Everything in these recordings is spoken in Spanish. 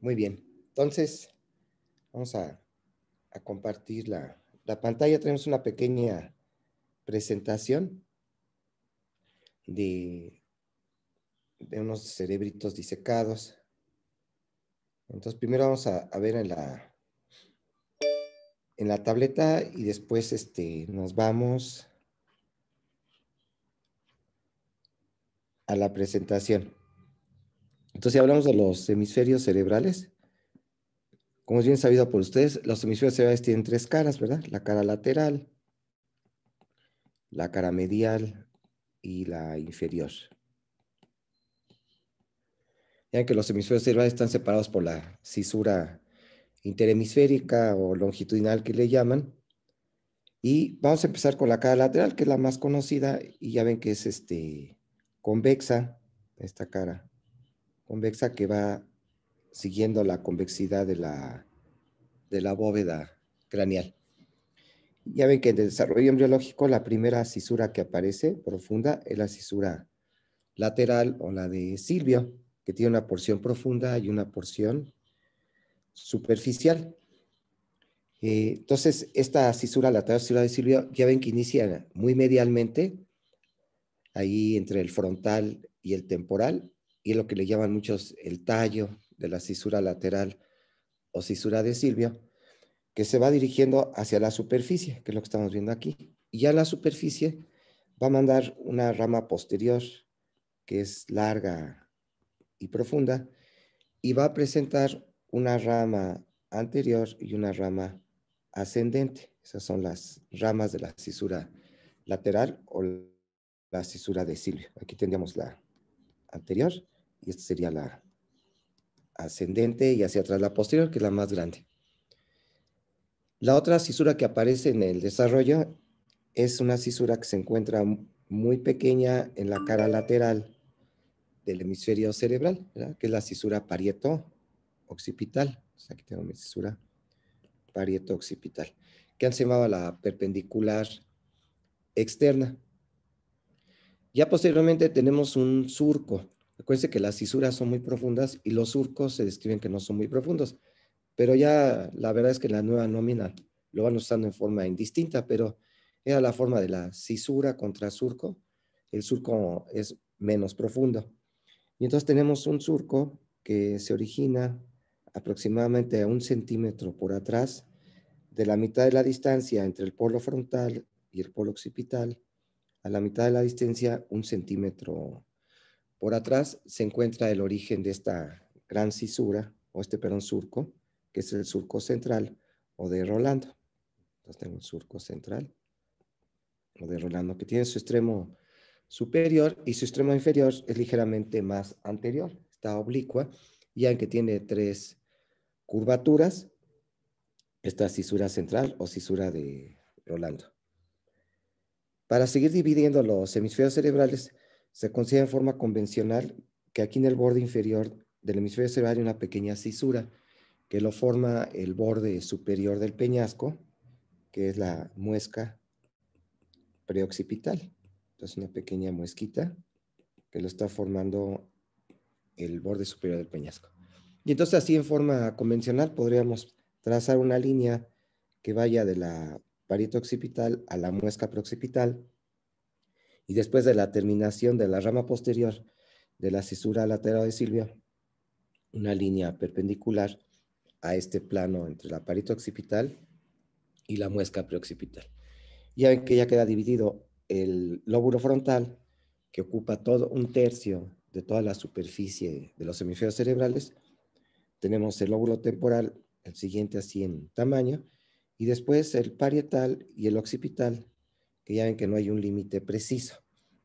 Muy bien, entonces vamos a, compartir la, pantalla. Tenemos una pequeña presentación de, de unos cerebritos disecados. Entonces primero vamos a, ver en la, en la tableta y después este, nos vamos a la presentación. Entonces, si hablamos de los hemisferios cerebrales, como es bien sabido por ustedes, los hemisferios cerebrales tienen tres caras, ¿verdad? La cara lateral, la cara medial y la inferior. Ya que los hemisferios cerebrales están separados por la cisura interhemisférica o longitudinal que le llaman. Y vamos a empezar con la cara lateral, que es la más conocida, y ya ven que es este convexa, esta cara, convexa que va siguiendo la convexidad de la, de la bóveda craneal. Ya ven que en el desarrollo embriológico la primera cisura que aparece profunda es la cisura lateral o la de Silvio, que tiene una porción profunda y una porción superficial. Eh, entonces, esta cisura lateral, la de Silvio, ya ven que inicia muy medialmente ahí entre el frontal y el temporal, y lo que le llaman muchos el tallo de la cisura lateral o cisura de Silvio, que se va dirigiendo hacia la superficie, que es lo que estamos viendo aquí. Y a la superficie va a mandar una rama posterior, que es larga y profunda, y va a presentar una rama anterior y una rama ascendente. Esas son las ramas de la cisura lateral o la cisura de Silvio. Aquí tendríamos la anterior y esta sería la ascendente y hacia atrás la posterior, que es la más grande. La otra cisura que aparece en el desarrollo es una cisura que se encuentra muy pequeña en la cara lateral del hemisferio cerebral, que es la cisura parieto-occipital. aquí tengo mi cisura parieto-occipital, que han llamado la perpendicular externa. Ya posteriormente tenemos un surco. Acuérdense que las cisuras son muy profundas y los surcos se describen que no son muy profundos. Pero ya la verdad es que la nueva nómina lo van usando en forma indistinta, pero era la forma de la cisura contra surco. El surco es menos profundo. Y entonces tenemos un surco que se origina aproximadamente a un centímetro por atrás de la mitad de la distancia entre el polo frontal y el polo occipital a la mitad de la distancia, un centímetro por atrás, se encuentra el origen de esta gran cisura, o este, perdón, surco, que es el surco central o de Rolando. Entonces tengo un surco central o de Rolando, que tiene su extremo superior y su extremo inferior es ligeramente más anterior, está oblicua, y aunque tiene tres curvaturas, esta cisura central o cisura de Rolando. Para seguir dividiendo los hemisferios cerebrales, se considera en forma convencional que aquí en el borde inferior del hemisferio cerebral hay una pequeña cisura que lo forma el borde superior del peñasco, que es la muesca preoccipital. Entonces una pequeña muesquita que lo está formando el borde superior del peñasco. Y entonces así en forma convencional podríamos trazar una línea que vaya de la parieto occipital a la muesca preoccipital y después de la terminación de la rama posterior de la cisura lateral de Silvia, una línea perpendicular a este plano entre la parito occipital y la muesca preoccipital. Ya ven que ya queda dividido el lóbulo frontal, que ocupa todo un tercio de toda la superficie de los hemisferios cerebrales. Tenemos el lóbulo temporal, el siguiente así en tamaño, y después el parietal y el occipital, que ya ven que no hay un límite preciso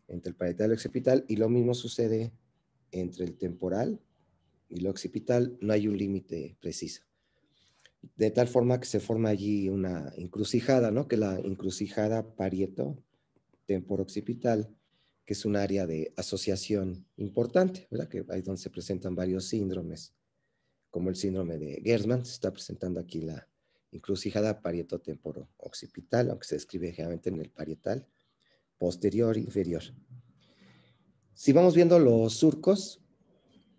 entre el parietal y el occipital, y lo mismo sucede entre el temporal y el occipital, no hay un límite preciso. De tal forma que se forma allí una encrucijada, ¿no? Que la encrucijada parieto occipital que es un área de asociación importante, ¿verdad? Que ahí donde se presentan varios síndromes, como el síndrome de Gersman, se está presentando aquí la, parieto parietotemporo-occipital, aunque se describe generalmente en el parietal, posterior, inferior. Si vamos viendo los surcos,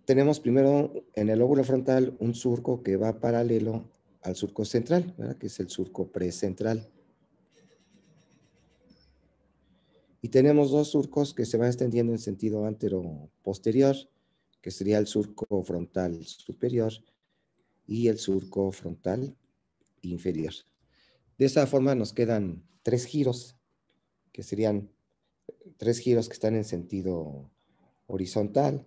tenemos primero en el óvulo frontal un surco que va paralelo al surco central, que es el surco precentral. Y tenemos dos surcos que se van extendiendo en sentido antero-posterior, que sería el surco frontal superior y el surco frontal inferior. De esa forma nos quedan tres giros, que serían eh, tres giros que están en sentido horizontal,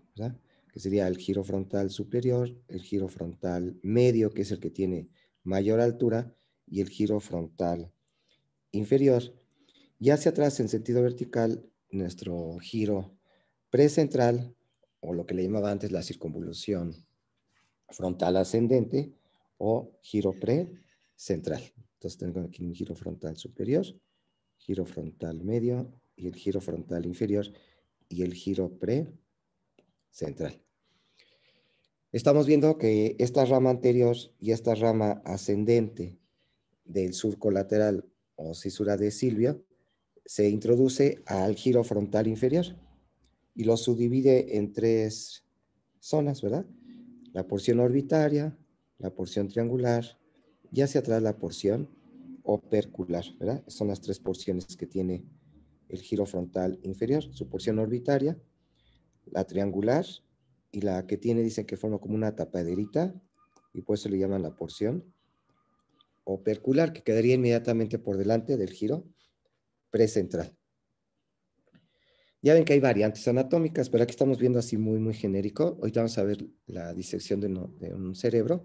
que sería el giro frontal superior, el giro frontal medio, que es el que tiene mayor altura, y el giro frontal inferior. Y hacia atrás, en sentido vertical, nuestro giro precentral, o lo que le llamaba antes la circunvolución frontal ascendente, o giro pre central. Entonces tengo aquí un giro frontal superior, giro frontal medio y el giro frontal inferior y el giro pre-central. Estamos viendo que esta rama anterior y esta rama ascendente del surco lateral o cisura de Silvia se introduce al giro frontal inferior y lo subdivide en tres zonas, ¿verdad? La porción orbitaria, la porción triangular y hacia atrás la porción opercular, ¿verdad? Son las tres porciones que tiene el giro frontal inferior, su porción orbitaria, la triangular y la que tiene, dicen que forma como una tapaderita y por eso le llaman la porción opercular, que quedaría inmediatamente por delante del giro precentral. Ya ven que hay variantes anatómicas, pero aquí estamos viendo así muy, muy genérico. Hoy vamos a ver la disección de un cerebro.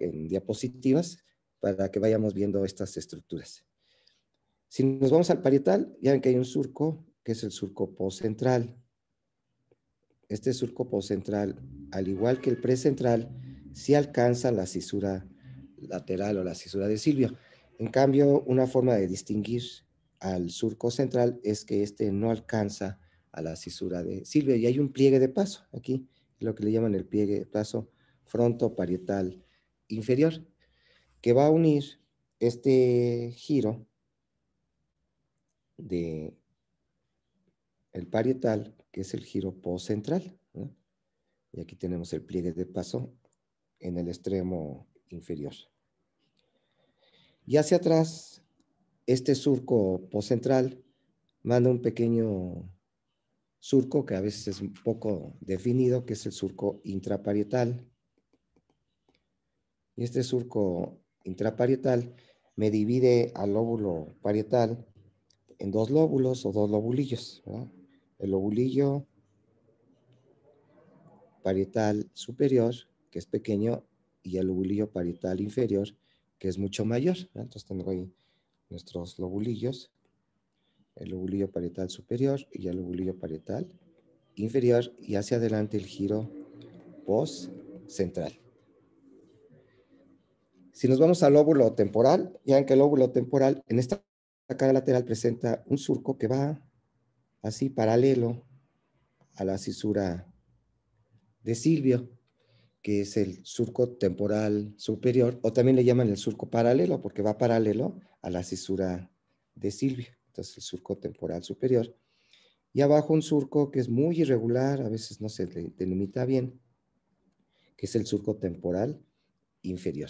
En diapositivas para que vayamos viendo estas estructuras. Si nos vamos al parietal, ya ven que hay un surco, que es el surco postcentral. Este surco postcentral, al igual que el precentral, sí alcanza la cisura lateral o la cisura de Silvio. En cambio, una forma de distinguir al surco central es que este no alcanza a la cisura de Silvio y hay un pliegue de paso aquí, lo que le llaman el pliegue de paso frontoparietal inferior que va a unir este giro de el parietal, que es el giro postcentral. Y aquí tenemos el pliegue de paso en el extremo inferior. Y hacia atrás, este surco postcentral manda un pequeño surco que a veces es un poco definido, que es el surco intraparietal, y este surco intraparietal me divide al lóbulo parietal en dos lóbulos o dos lobulillos. El lobulillo parietal superior, que es pequeño, y el lobulillo parietal inferior, que es mucho mayor. Entonces tengo ahí nuestros lobulillos, el lobulillo parietal superior y el lobulillo parietal inferior, y hacia adelante el giro post central. Si nos vamos al lóbulo temporal, ya que el lóbulo temporal en esta cara lateral presenta un surco que va así paralelo a la cisura de Silvio, que es el surco temporal superior, o también le llaman el surco paralelo porque va paralelo a la cisura de Silvio, entonces el surco temporal superior. Y abajo un surco que es muy irregular, a veces no se delimita bien, que es el surco temporal inferior.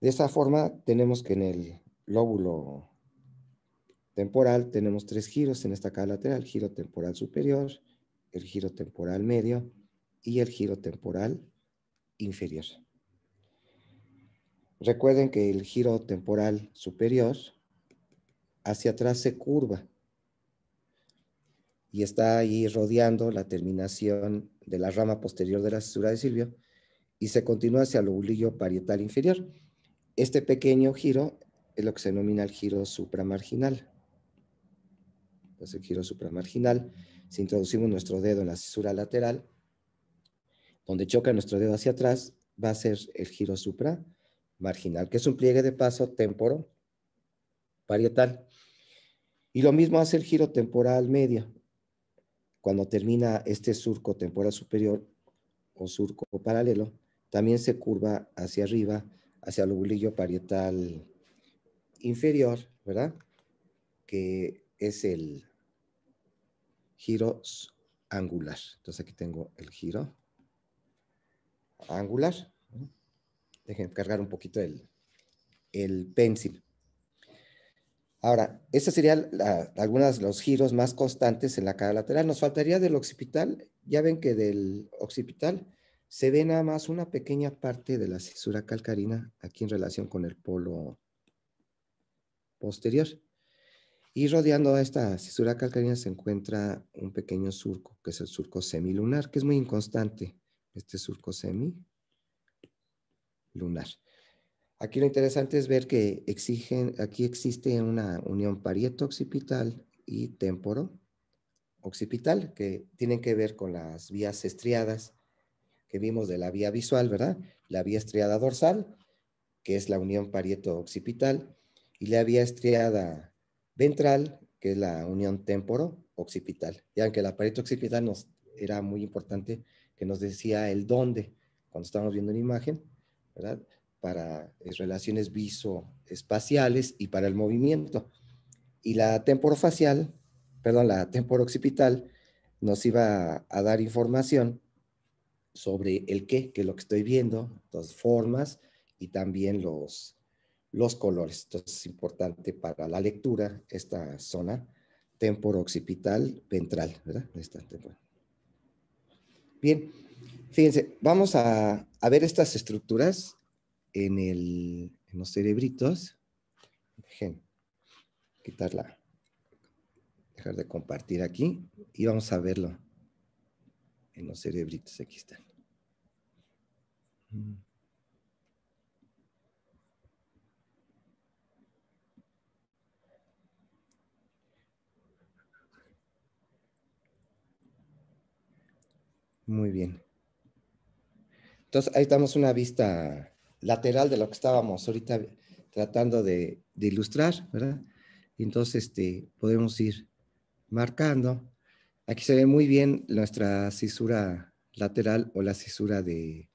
De esa forma, tenemos que en el lóbulo temporal tenemos tres giros en esta cara lateral, el giro temporal superior, el giro temporal medio y el giro temporal inferior. Recuerden que el giro temporal superior hacia atrás se curva y está ahí rodeando la terminación de la rama posterior de la cesura de Silvio y se continúa hacia el lobulillo parietal inferior este pequeño giro es lo que se denomina el giro supramarginal. Entonces el giro supramarginal, si introducimos nuestro dedo en la cesura lateral, donde choca nuestro dedo hacia atrás, va a ser el giro supramarginal, que es un pliegue de paso temporo parietal. Y lo mismo hace el giro temporal medio. Cuando termina este surco temporal superior o surco paralelo, también se curva hacia arriba hacia el bulillo parietal inferior, ¿verdad? Que es el giro angular. Entonces aquí tengo el giro angular. Dejen cargar un poquito el, el pencil. Ahora, estos serían algunos de los giros más constantes en la cara lateral. Nos faltaría del occipital. Ya ven que del occipital se ve nada más una pequeña parte de la cesura calcarina aquí en relación con el polo posterior. Y rodeando a esta cesura calcarina se encuentra un pequeño surco, que es el surco semilunar, que es muy inconstante, este surco semilunar. Aquí lo interesante es ver que exigen, aquí existe una unión parieto-occipital y temporo-occipital, que tienen que ver con las vías estriadas que vimos de la vía visual, ¿verdad? La vía estriada dorsal, que es la unión parieto-occipital, y la vía estriada ventral, que es la unión temporo-occipital. Ya que la parieto-occipital nos era muy importante que nos decía el dónde cuando estamos viendo una imagen, ¿verdad? Para eh, relaciones viso-espaciales y para el movimiento. Y la temporofacial, perdón, la temporo-occipital nos iba a dar información sobre el qué, que es lo que estoy viendo, las formas y también los, los colores. Esto es importante para la lectura esta zona temporo-occipital ventral, ¿verdad? Bien, fíjense, vamos a, ver estas estructuras en, el, en los cerebritos. Dejen quitarla, dejar de compartir aquí y vamos a verlo en los cerebritos. Aquí están. Muy bien. Entonces, ahí estamos una vista lateral de lo que estábamos ahorita tratando de, ilustrar, ¿verdad? Entonces, este, podemos ir marcando. Aquí se ve muy bien nuestra cisura lateral o la cisura de,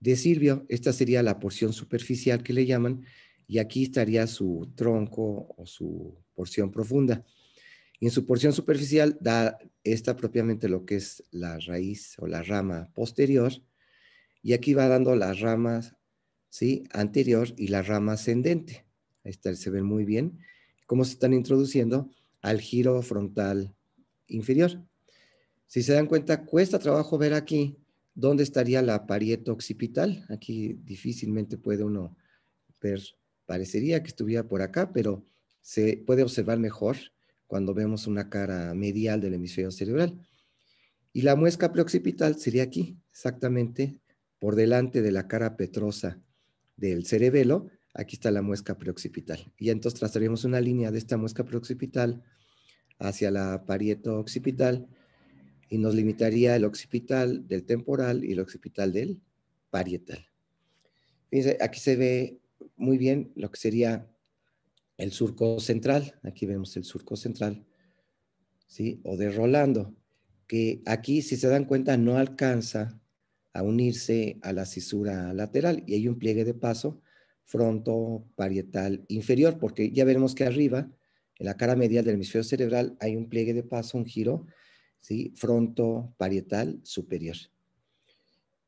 de Silvio. Esta sería la porción superficial que le llaman y aquí estaría su tronco o su porción profunda. Y en su porción superficial da esta propiamente lo que es la raíz o la rama posterior y aquí va dando las ramas ¿sí? anterior y la rama ascendente. Ahí se ven muy bien cómo se están introduciendo al giro frontal inferior. Si se dan cuenta, cuesta trabajo ver aquí ¿Dónde estaría la parieto occipital? Aquí difícilmente puede uno ver, parecería que estuviera por acá, pero se puede observar mejor cuando vemos una cara medial del hemisferio cerebral. Y la muesca preoccipital sería aquí, exactamente por delante de la cara petrosa del cerebelo. Aquí está la muesca preoccipital. Y entonces trazaríamos una línea de esta muesca preoccipital hacia la parieto occipital y nos limitaría el occipital del temporal y el occipital del parietal. aquí se ve muy bien lo que sería el surco central. Aquí vemos el surco central, ¿sí? O de Rolando, que aquí, si se dan cuenta, no alcanza a unirse a la cisura lateral y hay un pliegue de paso fronto parietal inferior, porque ya veremos que arriba, en la cara medial del hemisferio cerebral, hay un pliegue de paso, un giro ¿sí? fronto parietal superior.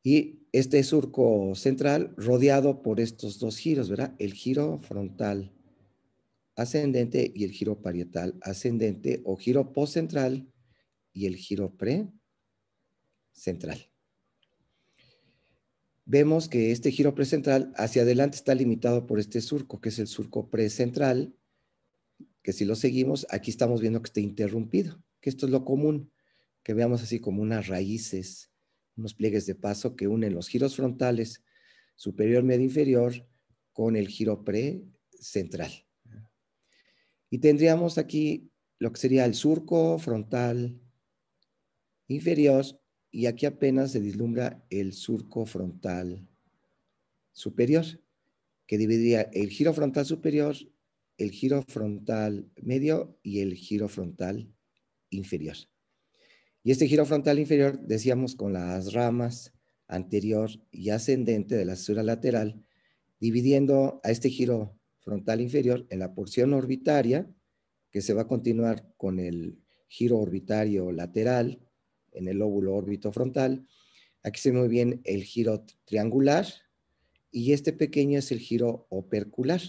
Y este surco central rodeado por estos dos giros, ¿verdad? El giro frontal ascendente y el giro parietal ascendente o giro postcentral y el giro precentral. Vemos que este giro precentral hacia adelante está limitado por este surco, que es el surco precentral, que si lo seguimos, aquí estamos viendo que está interrumpido, que esto es lo común que veamos así como unas raíces, unos pliegues de paso que unen los giros frontales superior, medio, inferior con el giro pre-central. Y tendríamos aquí lo que sería el surco frontal inferior y aquí apenas se dislumbra el surco frontal superior, que dividiría el giro frontal superior, el giro frontal medio y el giro frontal inferior. Y este giro frontal inferior, decíamos, con las ramas anterior y ascendente de la sutura lateral, dividiendo a este giro frontal inferior en la porción orbitaria, que se va a continuar con el giro orbitario lateral en el lóbulo órbito frontal. Aquí se ve muy bien el giro triangular y este pequeño es el giro opercular.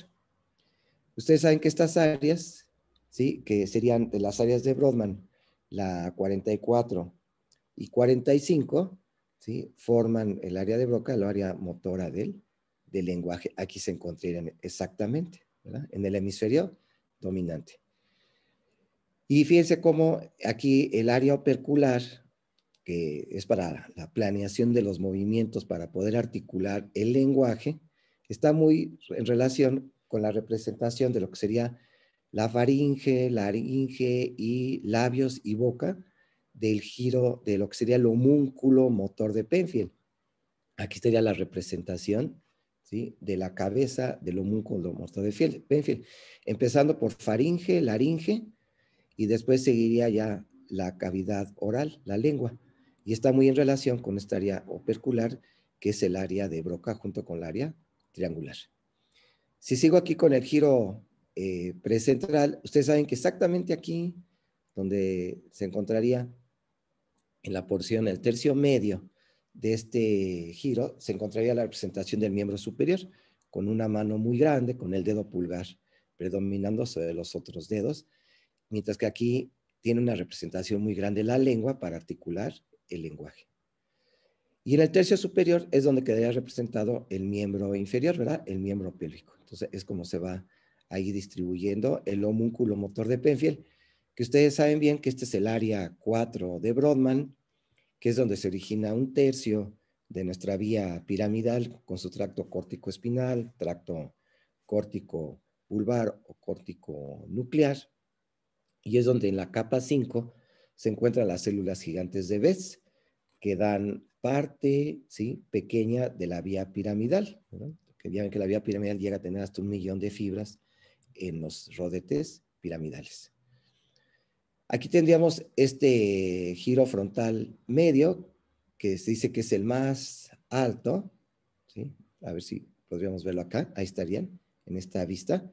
Ustedes saben que estas áreas, ¿sí? que serían las áreas de Brodmann, la 44 y 45 ¿sí? forman el área de Broca, el área motora del, del lenguaje. Aquí se encontrarían exactamente, en el hemisferio dominante. Y fíjense cómo aquí el área opercular, que es para la planeación de los movimientos para poder articular el lenguaje, está muy en relación con la representación de lo que sería la faringe, laringe y labios y boca del giro de lo que sería el homúnculo motor de Penfield. Aquí estaría la representación ¿sí? de la cabeza del homúnculo motor de Penfield, empezando por faringe, laringe y después seguiría ya la cavidad oral, la lengua. Y está muy en relación con esta área opercular, que es el área de broca junto con el área triangular. Si sigo aquí con el giro eh, precentral, ustedes saben que exactamente aquí, donde se encontraría en la porción, el tercio medio de este giro, se encontraría la representación del miembro superior, con una mano muy grande, con el dedo pulgar predominando sobre los otros dedos, mientras que aquí tiene una representación muy grande la lengua para articular el lenguaje. Y en el tercio superior es donde quedaría representado el miembro inferior, ¿verdad? El miembro pélvico. Entonces es como se va ahí distribuyendo el homúnculo motor de Penfield, que ustedes saben bien que este es el área 4 de Brodmann, que es donde se origina un tercio de nuestra vía piramidal con su tracto córtico espinal, tracto córtico pulvar o córtico nuclear, y es donde en la capa 5 se encuentran las células gigantes de Bess, que dan parte ¿sí? pequeña de la vía piramidal, que bien que la vía piramidal llega a tener hasta un millón de fibras en los rodetes piramidales. Aquí tendríamos este giro frontal medio, que se dice que es el más alto. ¿sí? A ver si podríamos verlo acá. Ahí estarían, en esta vista.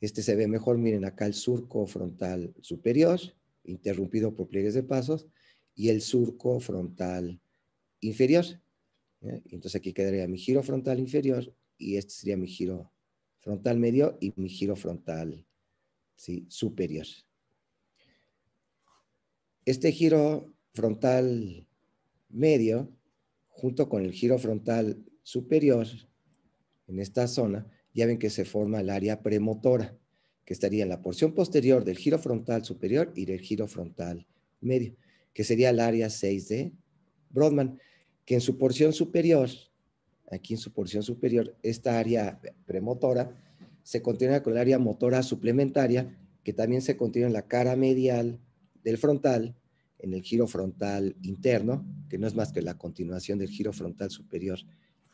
Este se ve mejor, miren acá el surco frontal superior, interrumpido por pliegues de pasos, y el surco frontal inferior. Entonces aquí quedaría mi giro frontal inferior y este sería mi giro frontal medio y mi giro frontal ¿sí? superior. Este giro frontal medio, junto con el giro frontal superior, en esta zona, ya ven que se forma el área premotora, que estaría en la porción posterior del giro frontal superior y del giro frontal medio, que sería el área 6 de Brodmann, que en su porción superior aquí en su porción superior, esta área premotora se continúa con el área motora suplementaria, que también se continúa en la cara medial del frontal, en el giro frontal interno, que no es más que la continuación del giro frontal superior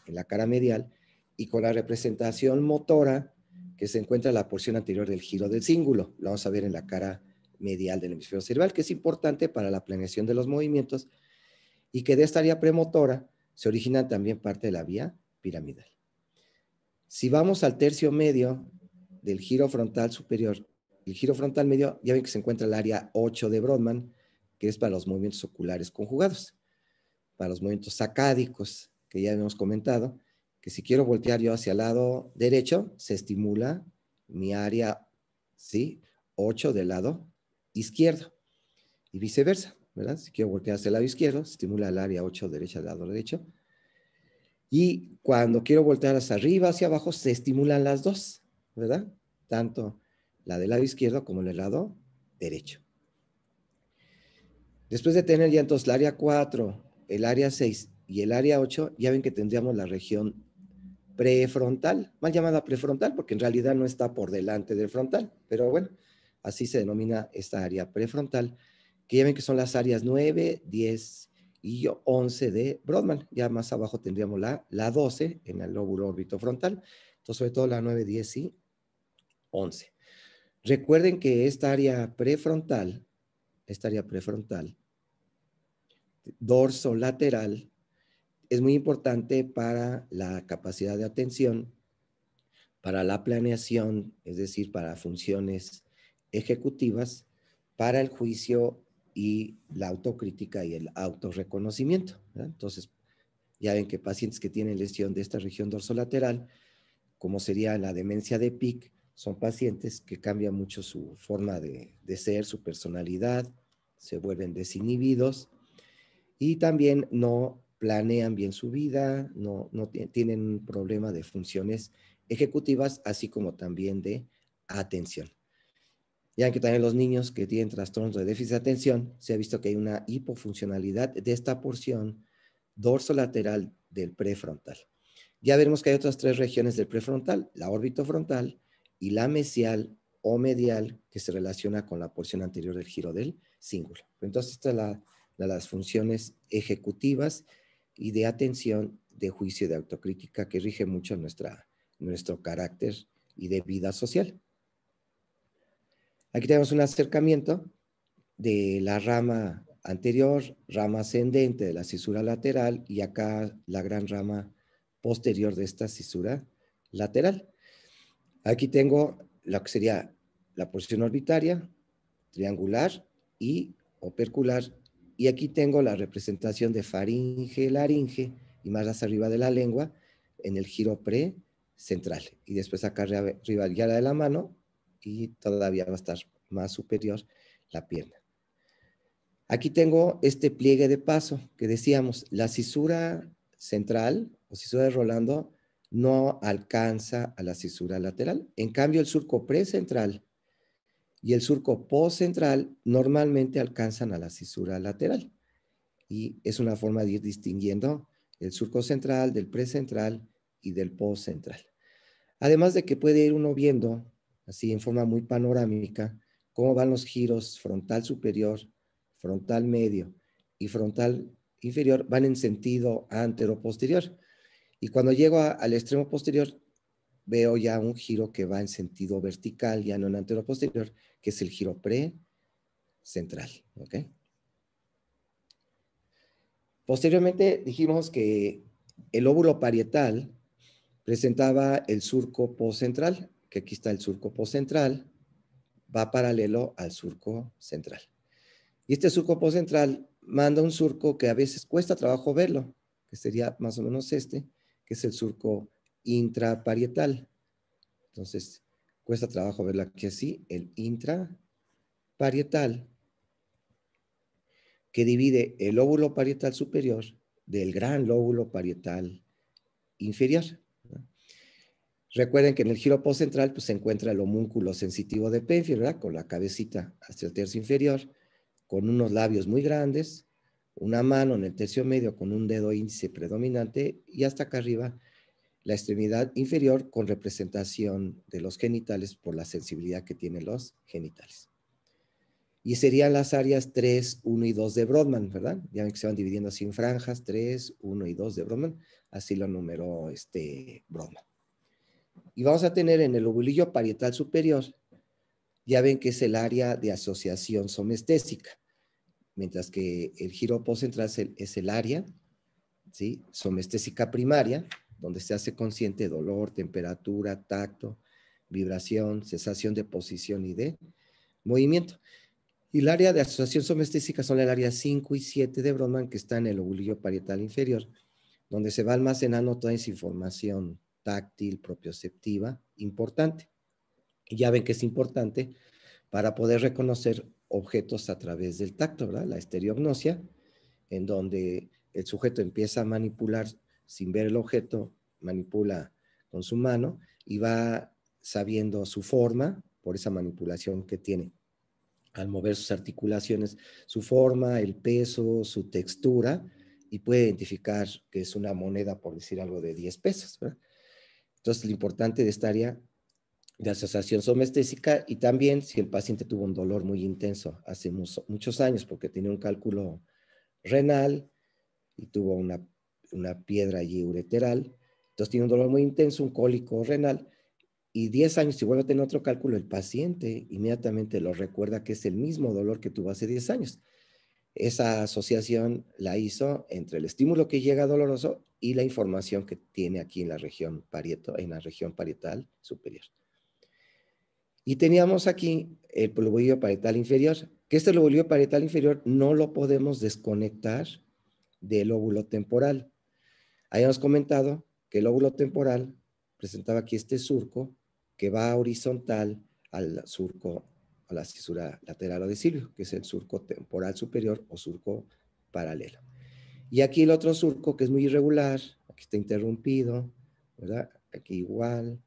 en la cara medial, y con la representación motora que se encuentra en la porción anterior del giro del cíngulo. Lo vamos a ver en la cara medial del hemisferio cerebral, que es importante para la planeación de los movimientos, y que de esta área premotora se origina también parte de la vía piramidal. Si vamos al tercio medio del giro frontal superior, el giro frontal medio, ya ven que se encuentra el área 8 de Brodmann, que es para los movimientos oculares conjugados, para los movimientos sacádicos, que ya hemos comentado, que si quiero voltear yo hacia el lado derecho, se estimula mi área, ¿sí? 8 del lado izquierdo y viceversa. Si quiero voltear hacia el lado izquierdo, estimula el área 8 derecha, lado derecho. Y cuando quiero voltear hacia arriba, hacia abajo, se estimulan las dos, ¿verdad? Tanto la del lado izquierdo como el lado derecho. Después de tener ya entonces el área 4, el área 6 y el área 8, ya ven que tendríamos la región prefrontal, mal llamada prefrontal porque en realidad no está por delante del frontal, pero bueno, así se denomina esta área prefrontal que ya ven que son las áreas 9, 10 y 11 de Brodmann. Ya más abajo tendríamos la, la 12 en el lóbulo órbito frontal. Entonces, sobre todo la 9, 10 y 11. Recuerden que esta área prefrontal, esta área prefrontal, dorso lateral, es muy importante para la capacidad de atención, para la planeación, es decir, para funciones ejecutivas, para el juicio y la autocrítica y el autorreconocimiento. Entonces, ya ven que pacientes que tienen lesión de esta región dorsolateral, como sería la demencia de PIC, son pacientes que cambian mucho su forma de, ser, su personalidad, se vuelven desinhibidos y también no planean bien su vida, no, no tienen un problema de funciones ejecutivas, así como también de atención. Ya que también los niños que tienen trastornos de déficit de atención, se ha visto que hay una hipofuncionalidad de esta porción dorsolateral del prefrontal. Ya veremos que hay otras tres regiones del prefrontal, la frontal y la mesial o medial, que se relaciona con la porción anterior del giro del cíngulo. Entonces, estas es son la, las funciones ejecutivas y de atención, de juicio y de autocrítica que rige mucho nuestro carácter y de vida social. Aquí tenemos un acercamiento de la rama anterior, rama ascendente de la cisura lateral y acá la gran rama posterior de esta cisura lateral. Aquí tengo lo que sería la posición orbitaria, triangular y opercular. Y aquí tengo la representación de faringe, laringe y más hacia arriba de la lengua en el giro precentral. Y después acá arriba ya la de la mano y todavía va a estar más superior la pierna. Aquí tengo este pliegue de paso que decíamos, la cisura central o cisura de Rolando no alcanza a la cisura lateral. En cambio, el surco precentral y el surco postcentral normalmente alcanzan a la cisura lateral. Y es una forma de ir distinguiendo el surco central del precentral y del postcentral. Además de que puede ir uno viendo así en forma muy panorámica, cómo van los giros frontal superior, frontal medio y frontal inferior, van en sentido antero-posterior. Y cuando llego al extremo posterior, veo ya un giro que va en sentido vertical, ya no en antero-posterior, que es el giro pre-central. Posteriormente dijimos que el óvulo parietal presentaba el surco postcentral, que aquí está el surco postcentral, va paralelo al surco central. Y este surco postcentral manda un surco que a veces cuesta trabajo verlo, que sería más o menos este, que es el surco intraparietal. Entonces, cuesta trabajo verlo aquí así, el intraparietal, que divide el lóbulo parietal superior del gran lóbulo parietal inferior. Recuerden que en el giro postcentral pues, se encuentra el homúnculo sensitivo de Penfield, Con la cabecita hacia el tercio inferior, con unos labios muy grandes, una mano en el tercio medio con un dedo índice predominante y hasta acá arriba la extremidad inferior con representación de los genitales por la sensibilidad que tienen los genitales. Y serían las áreas 3, 1 y 2 de Brodmann, ¿verdad? Ya que se van dividiendo así en franjas, 3, 1 y 2 de Brodmann, así lo numeró este Brodmann y vamos a tener en el lobulillo parietal superior, ya ven que es el área de asociación somestésica, mientras que el giro postcentral es el, área somestésica primaria, donde se hace consciente dolor, temperatura, tacto, vibración, sensación de posición y de movimiento. Y el área de asociación somestésica son el área 5 y 7 de Broman, que está en el lobulillo parietal inferior, donde se va almacenando toda esa información táctil, propioceptiva, importante. Y ya ven que es importante para poder reconocer objetos a través del tacto, La estereognosia, en donde el sujeto empieza a manipular sin ver el objeto, manipula con su mano y va sabiendo su forma por esa manipulación que tiene. Al mover sus articulaciones, su forma, el peso, su textura, y puede identificar que es una moneda, por decir algo, de 10 pesos. ¿verdad? Entonces, lo importante de esta área de asociación somestésica y también si el paciente tuvo un dolor muy intenso hace muchos años porque tenía un cálculo renal y tuvo una, piedra allí ureteral, entonces tiene un dolor muy intenso, un cólico renal, y 10 años, si vuelve a tener otro cálculo, el paciente inmediatamente lo recuerda que es el mismo dolor que tuvo hace 10 años. Esa asociación la hizo entre el estímulo que llega doloroso y la información que tiene aquí en la región, parieto, en la región parietal superior. Y teníamos aquí el bulbillo parietal inferior, que este lóbulo parietal inferior no lo podemos desconectar del óvulo temporal. Habíamos comentado que el óvulo temporal presentaba aquí este surco que va horizontal al surco, a la cisura lateral o de silvio, que es el surco temporal superior o surco paralelo. Y aquí el otro surco que es muy irregular, aquí está interrumpido, ¿verdad? Aquí igual,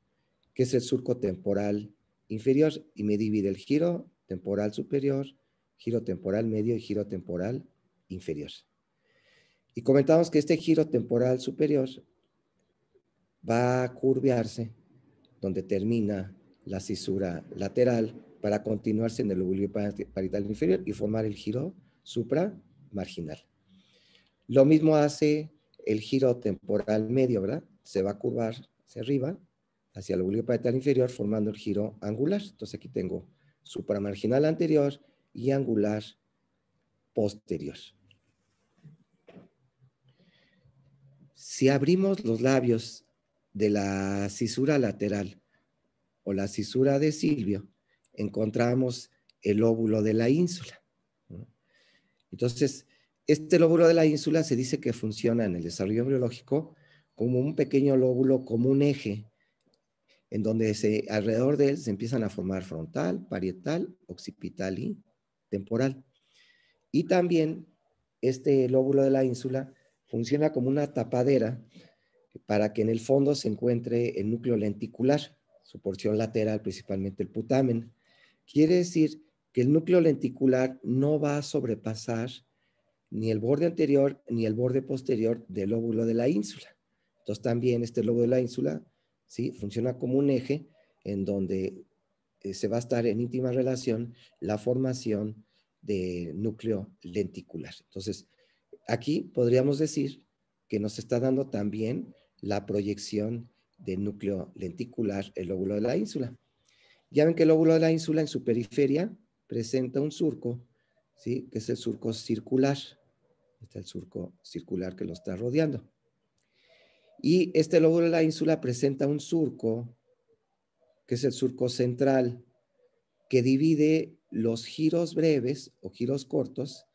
que es el surco temporal inferior y me divide el giro temporal superior, giro temporal medio y giro temporal inferior. Y comentamos que este giro temporal superior va a curvearse donde termina la cisura lateral para continuarse en el oblicuo parital inferior y formar el giro supramarginal. Lo mismo hace el giro temporal medio, ¿verdad? Se va a curvar hacia arriba, hacia el oblicuo parietal inferior, formando el giro angular. Entonces aquí tengo supramarginal anterior y angular posterior. Si abrimos los labios de la cisura lateral o la cisura de Silvio, encontramos el óvulo de la ínsula. Entonces, este lóbulo de la ínsula se dice que funciona en el desarrollo embriológico como un pequeño lóbulo, como un eje, en donde alrededor de él se empiezan a formar frontal, parietal, occipital y temporal. Y también este lóbulo de la ínsula funciona como una tapadera para que en el fondo se encuentre el núcleo lenticular, su porción lateral, principalmente el putamen. Quiere decir que el núcleo lenticular no va a sobrepasar ni el borde anterior ni el borde posterior del lóbulo de la ínsula. Entonces también este lóbulo de la ínsula ¿sí? funciona como un eje en donde eh, se va a estar en íntima relación la formación de núcleo lenticular. Entonces, aquí podríamos decir que nos está dando también la proyección del núcleo lenticular, el lóbulo de la ínsula. Ya ven que el lóbulo de la ínsula en su periferia presenta un surco, ¿sí? que es el surco circular. Está el surco circular que lo está rodeando. Y este lóbulo de la ínsula presenta un surco, que es el surco central, que divide los giros breves o giros cortos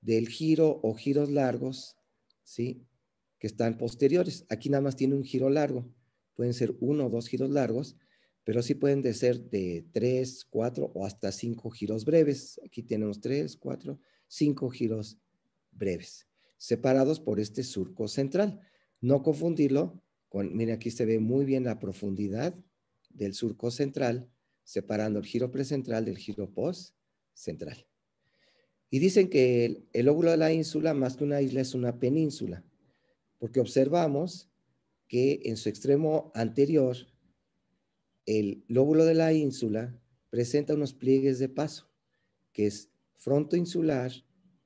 del giro o giros largos, ¿sí? Que están posteriores. Aquí nada más tiene un giro largo. Pueden ser uno o dos giros largos, pero sí pueden de ser de tres, cuatro o hasta cinco giros breves. Aquí tenemos tres, cuatro, cinco giros breves, separados por este surco central. No confundirlo con, mire, aquí se ve muy bien la profundidad del surco central, separando el giro precentral del giro postcentral. Y dicen que el, lóbulo de la ínsula, más que una isla, es una península, porque observamos que en su extremo anterior, el lóbulo de la ínsula presenta unos pliegues de paso, que es fronto fronto-insular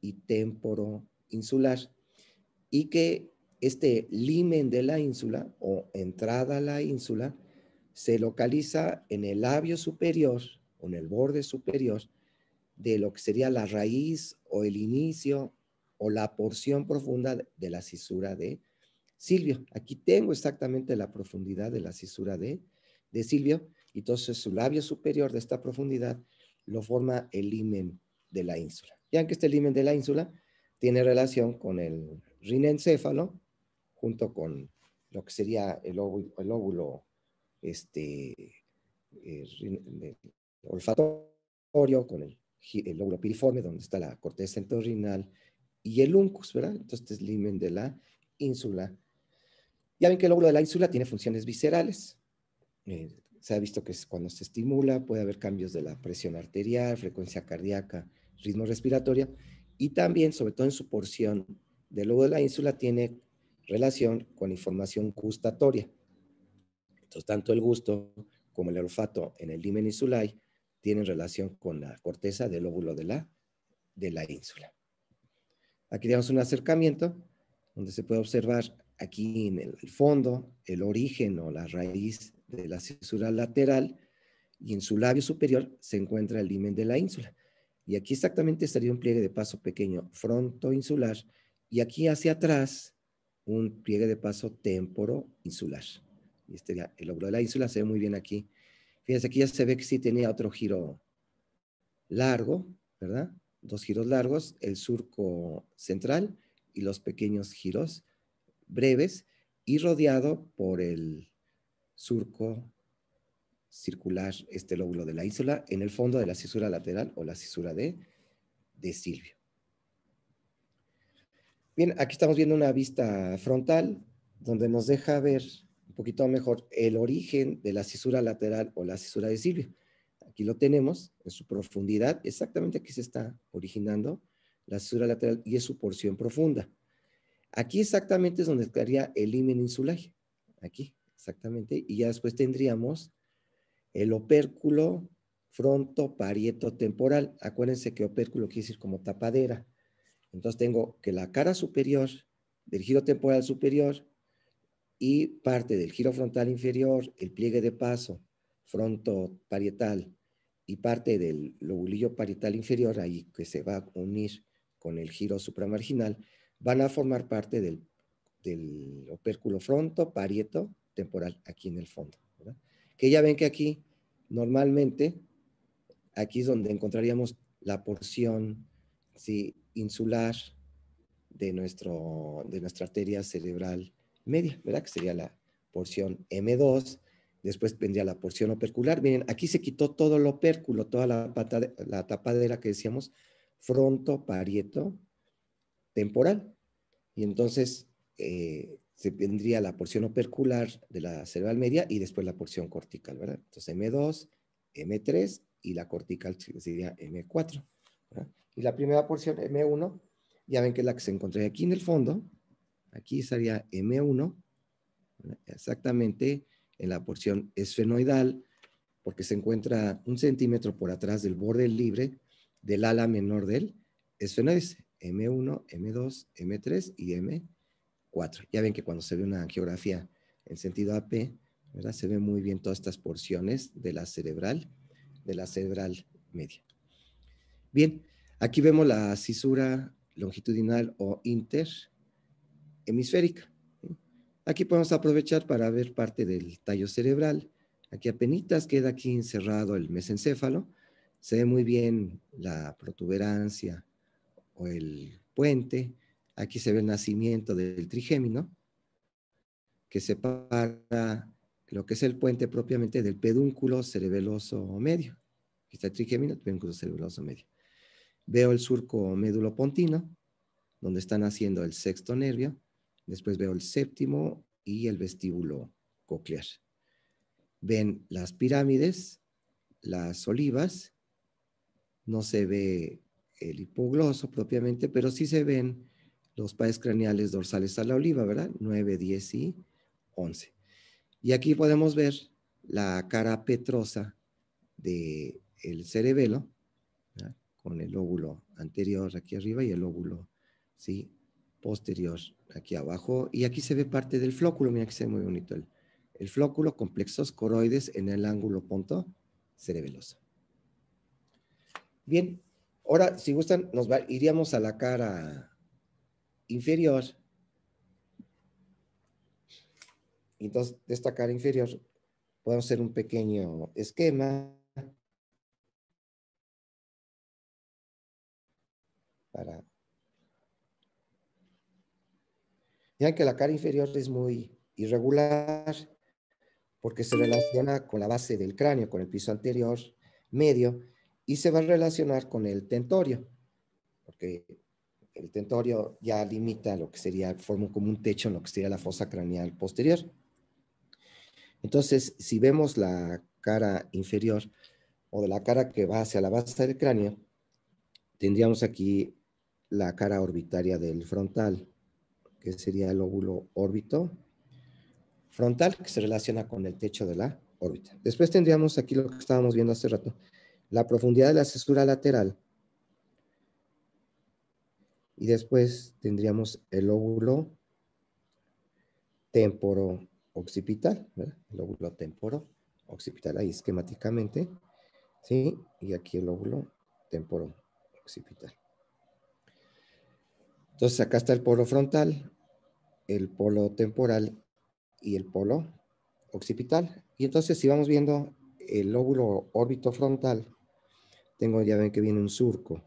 y temporo insular, y que este limen de la ínsula o entrada a la ínsula se localiza en el labio superior o en el borde superior de lo que sería la raíz o el inicio o la porción profunda de la cisura de Silvio. Aquí tengo exactamente la profundidad de la cisura de, de Silvio. Entonces su labio superior de esta profundidad lo forma el limen de la ínsula ya que este límen de la ínsula tiene relación con el rinencéfalo, junto con lo que sería el óvulo, este, eh, olfatorio, con el, óvulo piriforme, donde está la corteza entorrinal y el uncus, ¿verdad? Entonces, este es limen de la ínsula. Ya ven que el óvulo de la ínsula tiene funciones viscerales. Eh, se ha visto que cuando se estimula puede haber cambios de la presión arterial, frecuencia cardíaca, ritmo respiratorio, y también, sobre todo en su porción del lóbulo de la ínsula, tiene relación con información gustatoria. Entonces, tanto el gusto como el olfato en el Limen insulai tienen relación con la corteza del lóbulo de la, de la ínsula. Aquí tenemos un acercamiento donde se puede observar aquí en el fondo el origen o la raíz de la cisura lateral y en su labio superior se encuentra el limen de la ínsula. Y aquí exactamente estaría un pliegue de paso pequeño fronto insular. y aquí hacia atrás un pliegue de paso temporo-insular Y este ya, el logro de la ínsula se ve muy bien aquí. Fíjense, aquí ya se ve que sí tenía otro giro largo, ¿verdad? Dos giros largos, el surco central y los pequeños giros breves y rodeado por el surco circular este lóbulo de la ínsula en el fondo de la cisura lateral o la cisura de, Silvio. Bien, aquí estamos viendo una vista frontal donde nos deja ver un poquito mejor el origen de la cisura lateral o la cisura de Silvio. Aquí lo tenemos en su profundidad, exactamente aquí se está originando la cisura lateral y es su porción profunda. Aquí exactamente es donde estaría el ímen insular, aquí exactamente, y ya después tendríamos el opérculo fronto parieto temporal. Acuérdense que opérculo quiere decir como tapadera. Entonces tengo que la cara superior del giro temporal superior y parte del giro frontal inferior, el pliegue de paso fronto parietal y parte del lobulillo parietal inferior, ahí que se va a unir con el giro supramarginal, van a formar parte del, opérculo fronto parieto temporal aquí en el fondo. Que ya ven que aquí Normalmente, aquí es donde encontraríamos la porción insular de, nuestro, de nuestra arteria cerebral media, ¿verdad? Que sería la porción M2. Después vendría la porción opercular. Miren, aquí se quitó todo el opérculo, toda la, pata, la tapadera que decíamos, fronto, parieto, temporal. Y entonces eh, se vendría la porción opercular de la cerebral media y después la porción cortical, ¿verdad? Entonces M2, M3 y la cortical sería M4. Y la primera porción, M1, ya ven que es la que se encontraría aquí en el fondo. Aquí sería M1, exactamente en la porción esfenoidal, porque se encuentra un centímetro por atrás del borde libre del ala menor del esfenoides, M1, M2, M3 y M4. Ya ven que cuando se ve una angiografía en sentido AP, ¿verdad? se ven muy bien todas estas porciones de la cerebral, de la cerebral media. Bien, aquí vemos la cisura longitudinal o interhemisférica. Aquí podemos aprovechar para ver parte del tallo cerebral. Aquí apenas queda aquí encerrado el mesencéfalo. Se ve muy bien la protuberancia o el puente, Aquí se ve el nacimiento del trigémino, que separa lo que es el puente propiamente del pedúnculo cerebeloso medio. Aquí está el trigémino, pedúnculo cerebeloso medio. Veo el surco médulo pontino donde está naciendo el sexto nervio. Después veo el séptimo y el vestíbulo coclear. Ven las pirámides, las olivas. No se ve el hipogloso propiamente, pero sí se ven los pares craneales dorsales a la oliva, ¿verdad? 9, 10 y 11. Y aquí podemos ver la cara petrosa del cerebelo, con el óvulo anterior aquí arriba y el óvulo ¿sí? posterior aquí abajo. Y aquí se ve parte del flóculo, mira que se ve muy bonito el, el flóculo, complexos coroides en el ángulo punto cerebeloso. Bien, ahora si gustan nos iríamos a la cara inferior. Entonces, cara inferior, podemos hacer un pequeño esquema para... ya que la cara inferior es muy irregular porque se relaciona con la base del cráneo, con el piso anterior medio, y se va a relacionar con el tentorio, porque el tentorio ya limita lo que sería, forma como un techo en lo que sería la fosa craneal posterior. Entonces, si vemos la cara inferior o de la cara que va hacia la base del cráneo, tendríamos aquí la cara orbitaria del frontal, que sería el óvulo órbito frontal, que se relaciona con el techo de la órbita. Después tendríamos aquí lo que estábamos viendo hace rato, la profundidad de la cesura lateral, y después tendríamos el óvulo temporo occipital, el óvulo temporo occipital ahí esquemáticamente, ¿sí? Y aquí el óvulo temporo occipital. Entonces acá está el polo frontal, el polo temporal y el polo occipital. Y entonces si vamos viendo el lóbulo órbito frontal, tengo, ya ven que viene un surco,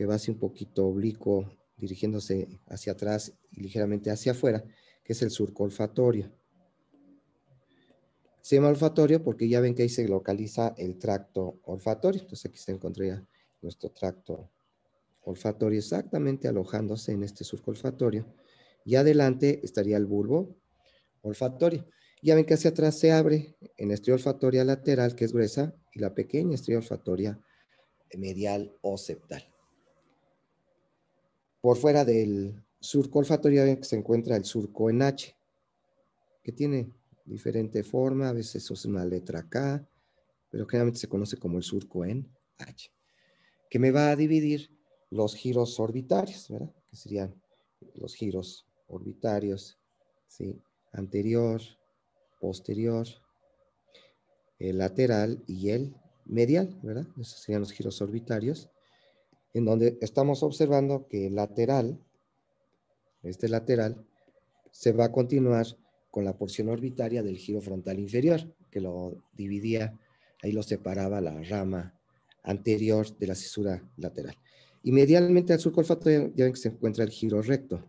que va hacia un poquito oblicuo, dirigiéndose hacia atrás y ligeramente hacia afuera, que es el surco olfatorio. Se llama olfatorio porque ya ven que ahí se localiza el tracto olfatorio. Entonces aquí se encontraría nuestro tracto olfatorio exactamente alojándose en este surco olfatorio. Y adelante estaría el bulbo olfatorio. Ya ven que hacia atrás se abre en la estrella olfatoria lateral, que es gruesa, y la pequeña estrella olfatoria medial o septal. Por fuera del surco olfatorio se encuentra el surco en H, que tiene diferente forma, a veces es una letra K, pero generalmente se conoce como el surco en H, que me va a dividir los giros orbitarios, ¿verdad? Que serían los giros orbitarios, ¿sí? Anterior, posterior, el lateral y el medial, ¿verdad? Esos serían los giros orbitarios en donde estamos observando que el lateral, este lateral, se va a continuar con la porción orbitaria del giro frontal inferior, que lo dividía, ahí lo separaba la rama anterior de la cesura lateral. Y medialmente al surco ya que se encuentra el giro recto,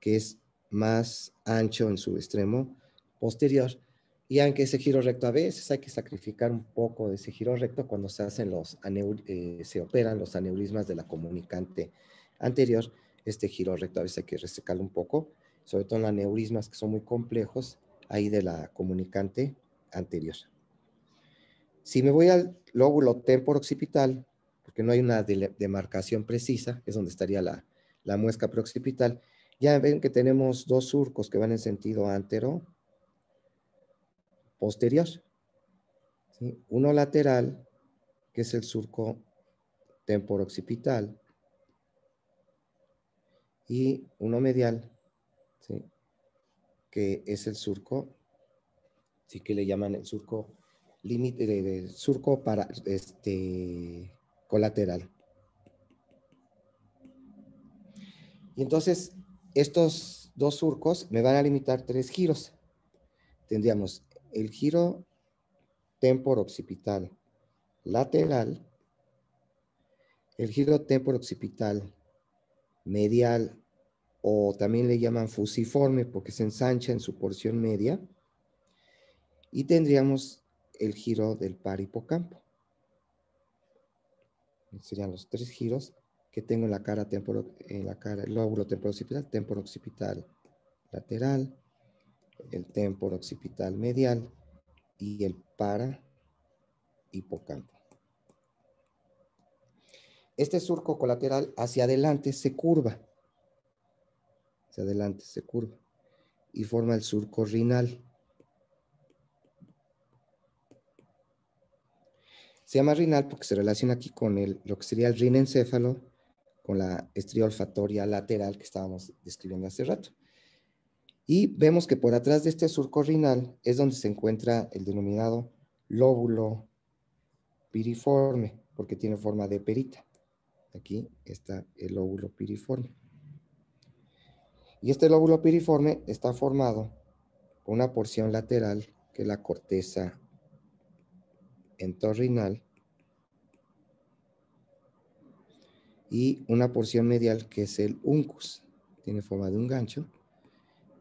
que es más ancho en su extremo posterior y aunque ese giro recto a veces hay que sacrificar un poco de ese giro recto cuando se hacen los eh, se operan los aneurismas de la comunicante anterior, este giro recto a veces hay que resecarlo un poco, sobre todo en los aneurismas que son muy complejos ahí de la comunicante anterior. Si me voy al lóbulo temporoccipital, porque no hay una demarcación precisa, es donde estaría la, la muesca preoccipital, ya ven que tenemos dos surcos que van en sentido antero posterior. Uno lateral, que es el surco temporoccipital y uno medial, que es el surco, sí que le llaman el surco límite surco para este colateral. Y entonces estos dos surcos me van a limitar tres giros. Tendríamos el giro temporoccipital occipital lateral, el giro temporoccipital occipital medial o también le llaman fusiforme porque se ensancha en su porción media y tendríamos el giro del par hipocampo. Serían los tres giros que tengo en la cara, en la cara, el lóbulo temporoccipital, occipital occipital lateral, el temporo occipital medial y el para hipocampo. Este surco colateral hacia adelante se curva. Hacia adelante se curva y forma el surco rinal. Se llama rinal porque se relaciona aquí con el, lo que sería el rinencéfalo, con la estría olfatoria lateral que estábamos describiendo hace rato. Y vemos que por atrás de este surco rinal es donde se encuentra el denominado lóbulo piriforme, porque tiene forma de perita. Aquí está el lóbulo piriforme. Y este lóbulo piriforme está formado por una porción lateral que es la corteza entorrinal y una porción medial que es el uncus. Tiene forma de un gancho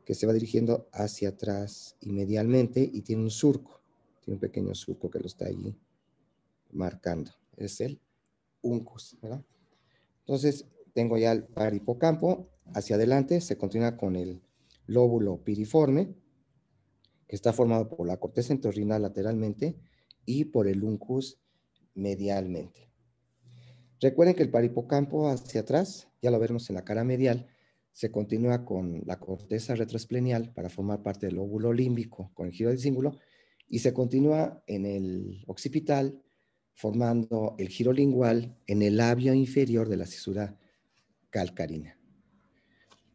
que se va dirigiendo hacia atrás y medialmente y tiene un surco, tiene un pequeño surco que lo está allí marcando. Es el uncus, Entonces, tengo ya el paripocampo hacia adelante, se continúa con el lóbulo piriforme, que está formado por la corteza entorrinal lateralmente y por el uncus medialmente. Recuerden que el paripocampo hacia atrás, ya lo veremos en la cara medial, se continúa con la corteza retrosplenial para formar parte del óvulo límbico con el giro del cíngulo y se continúa en el occipital formando el giro lingual en el labio inferior de la cisura calcarina.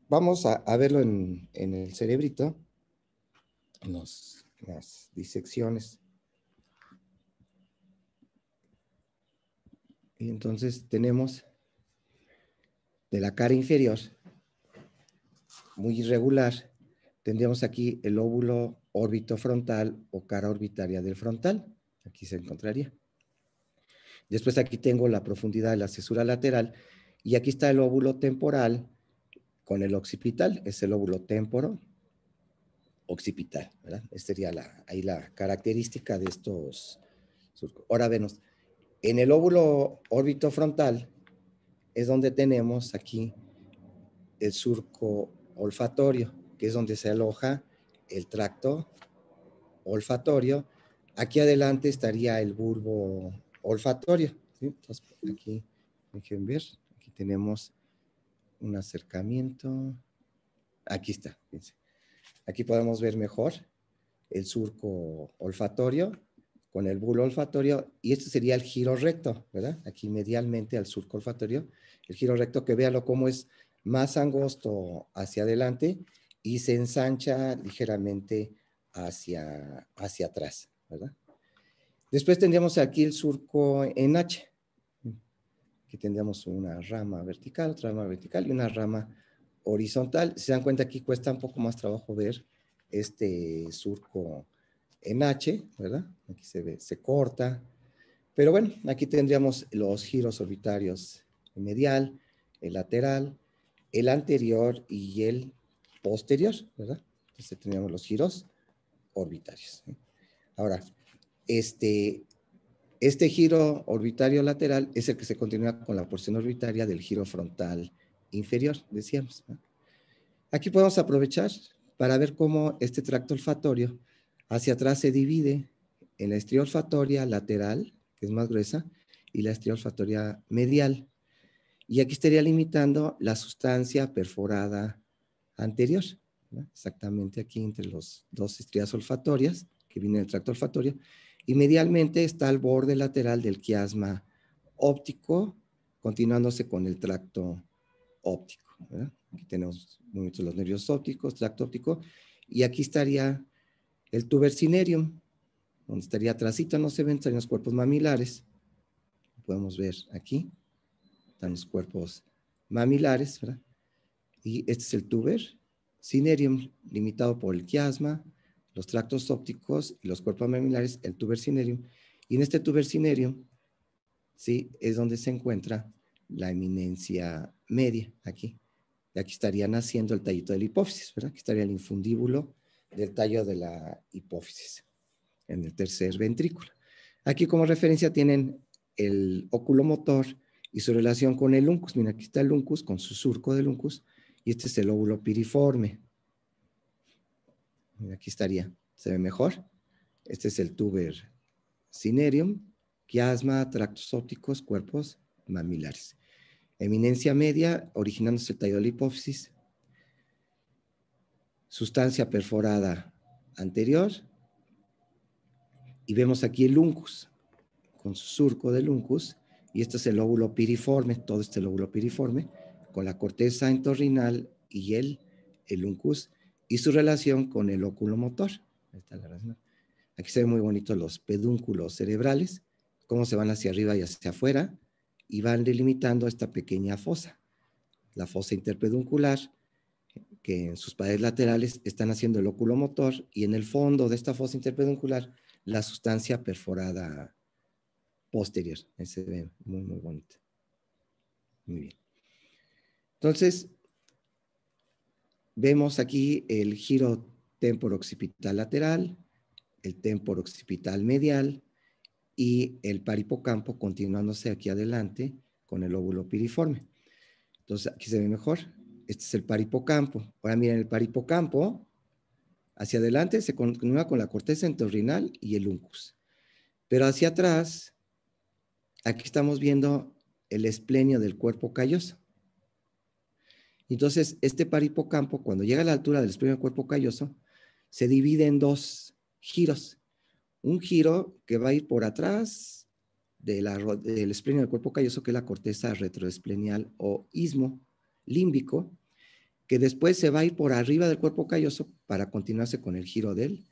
Vamos a, verlo en, el cerebrito, en las disecciones. Y entonces tenemos de la cara inferior muy irregular, tendríamos aquí el óvulo órbito frontal o cara orbitaria del frontal. Aquí se encontraría. Después aquí tengo la profundidad de la cesura lateral y aquí está el óvulo temporal con el occipital, es el óvulo temporo occipital, ¿verdad? Esta sería la, ahí la característica de estos surcos. Ahora vemos, en el óvulo órbito frontal es donde tenemos aquí el surco olfatorio, que es donde se aloja el tracto olfatorio. Aquí adelante estaría el bulbo olfatorio. aquí, dejen ver, aquí tenemos un acercamiento. Aquí está, Aquí podemos ver mejor el surco olfatorio con el bulbo olfatorio y este sería el giro recto, ¿verdad? Aquí medialmente al surco olfatorio, el giro recto que véalo cómo es más angosto hacia adelante y se ensancha ligeramente hacia, hacia atrás, ¿verdad? Después tendríamos aquí el surco en H. Aquí tendríamos una rama vertical, otra rama vertical y una rama horizontal. se dan cuenta, aquí cuesta un poco más trabajo ver este surco en H, ¿verdad? Aquí se ve, se corta. Pero bueno, aquí tendríamos los giros orbitarios medial, el lateral, el anterior y el posterior, ¿verdad? Entonces tenemos los giros orbitarios. ¿eh? Ahora, este, este giro orbitario lateral es el que se continúa con la porción orbitaria del giro frontal inferior, decíamos. Aquí podemos aprovechar para ver cómo este tracto olfatorio hacia atrás se divide en la estriolfatoria olfatoria lateral, que es más gruesa, y la estriolfatoria olfatoria medial, y aquí estaría limitando la sustancia perforada anterior, exactamente aquí entre las dos estrías olfatorias que viene del tracto olfatorio. Y medialmente está el borde lateral del quiasma óptico, continuándose con el tracto óptico. Aquí tenemos los nervios ópticos, tracto óptico, y aquí estaría el tubercinerium, donde estaría atrásito, no se ven, estarían los cuerpos mamilares. podemos ver aquí están los cuerpos mamilares, ¿verdad? Y este es el tuber, cinerium limitado por el quiasma, los tractos ópticos y los cuerpos mamilares, el tuber cinerium. Y en este tuber cinerium, ¿sí? Es donde se encuentra la eminencia media, aquí. Y aquí estaría naciendo el tallito de la hipófisis, ¿verdad? Aquí estaría el infundíbulo del tallo de la hipófisis en el tercer ventrículo. Aquí como referencia tienen el óculo motor, y su relación con el luncus. Mira, aquí está el luncus con su surco de luncus y este es el óvulo piriforme. Mira, aquí estaría. ¿Se ve mejor? Este es el tuber cinerium, quiasma, tractos ópticos, cuerpos mamilares. Eminencia media, originándose el tallo de la hipófisis. Sustancia perforada anterior. Y vemos aquí el luncus, con su surco de luncus y este es el lóbulo piriforme, todo este lóbulo piriforme, con la corteza entorrinal y el, el uncus, y su relación con el óculo motor. Aquí se ven muy bonitos los pedúnculos cerebrales, cómo se van hacia arriba y hacia afuera, y van delimitando esta pequeña fosa, la fosa interpeduncular, que en sus paredes laterales están haciendo el óculo motor, y en el fondo de esta fosa interpeduncular, la sustancia perforada posterior. Se ve muy, muy bonito. Muy bien. Entonces, vemos aquí el giro temporo-occipital lateral, el temporo-occipital medial y el paripocampo continuándose aquí adelante con el óvulo piriforme. Entonces, aquí se ve mejor. Este es el paripocampo. Ahora miren, el paripocampo hacia adelante se continúa con la corteza entorrinal y el uncus. Pero hacia atrás aquí estamos viendo el esplenio del cuerpo calloso. Entonces, este paripocampo, cuando llega a la altura del esplenio del cuerpo calloso, se divide en dos giros. Un giro que va a ir por atrás del esplenio del cuerpo calloso, que es la corteza retroesplenial o ismo límbico, que después se va a ir por arriba del cuerpo calloso para continuarse con el giro del,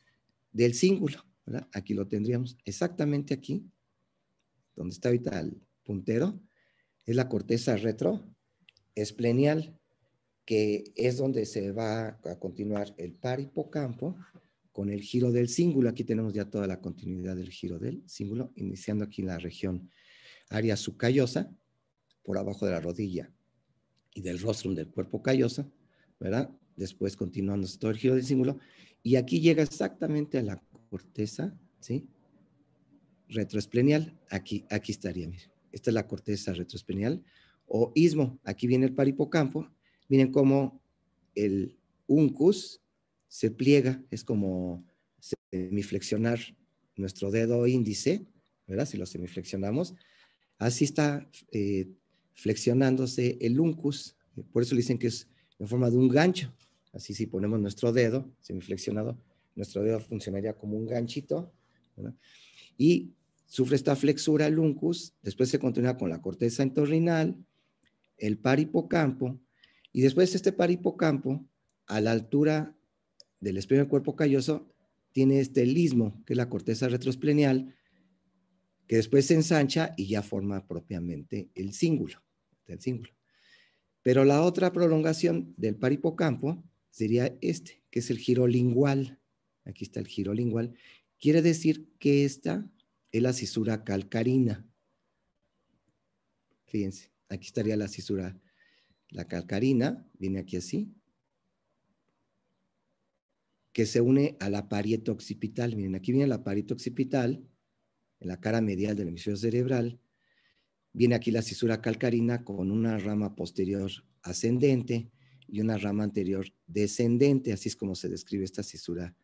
cíngulo. Aquí lo tendríamos exactamente aquí donde está ahorita el puntero, es la corteza retroesplenial, que es donde se va a continuar el par hipocampo con el giro del cíngulo. Aquí tenemos ya toda la continuidad del giro del cíngulo, iniciando aquí en la región área subcallosa, por abajo de la rodilla y del rostrum del cuerpo calloso, ¿verdad? Después continuando todo el giro del cíngulo. Y aquí llega exactamente a la corteza, ¿sí? retroesplenial, aquí, aquí estaría, Esta es la corteza retroesplenial o ismo Aquí viene el paripocampo. Miren cómo el uncus se pliega, es como semiflexionar nuestro dedo índice, ¿verdad? Si lo semiflexionamos, así está eh, flexionándose el uncus. Por eso le dicen que es en forma de un gancho. Así si ponemos nuestro dedo semiflexionado, nuestro dedo funcionaría como un ganchito, ¿verdad? y sufre esta flexura uncus después se continúa con la corteza entorrinal, el par hipocampo, y después este par hipocampo, a la altura del espejo del cuerpo calloso, tiene este lismo, que es la corteza retrosplenial, que después se ensancha y ya forma propiamente el cíngulo, el cíngulo. Pero la otra prolongación del par hipocampo sería este, que es el giro lingual. Aquí está el giro lingual. Quiere decir que esta es la cisura calcarina. Fíjense, aquí estaría la cisura. La calcarina viene aquí así, que se une a la parieto occipital. Miren, aquí viene la parieto occipital, en la cara medial del hemisferio cerebral. Viene aquí la cisura calcarina con una rama posterior ascendente y una rama anterior descendente. Así es como se describe esta cisura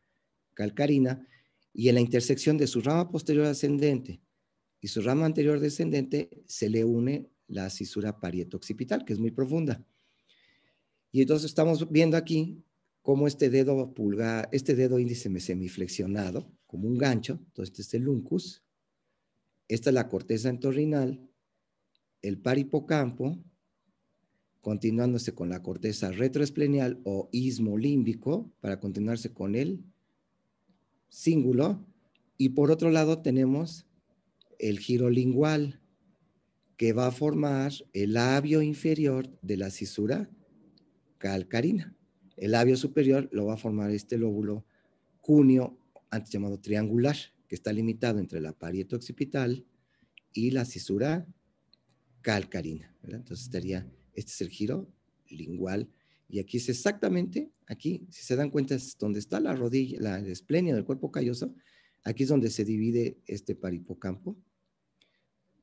calcarina y en la intersección de su rama posterior ascendente y su rama anterior descendente se le une la cisura parieto-occipital, que es muy profunda. Y entonces estamos viendo aquí cómo este dedo pulgar, este dedo índice semiflexionado, como un gancho, entonces este es el uncus, esta es la corteza entorrinal, el hipocampo, continuándose con la corteza retroesplenial o ismo límbico para continuarse con el y por otro lado tenemos el giro lingual, que va a formar el labio inferior de la cisura calcarina. El labio superior lo va a formar este lóbulo cuneo, antes llamado triangular, que está limitado entre la parieto occipital y la cisura calcarina. Entonces estaría, este es el giro lingual, y aquí es exactamente Aquí, si se dan cuenta, es donde está la rodilla, la esplenia del cuerpo calloso. Aquí es donde se divide este paripocampo.